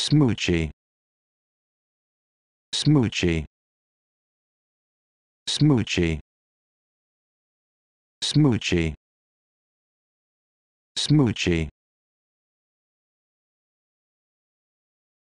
smoochy smoochy smoochy smoochy smoochy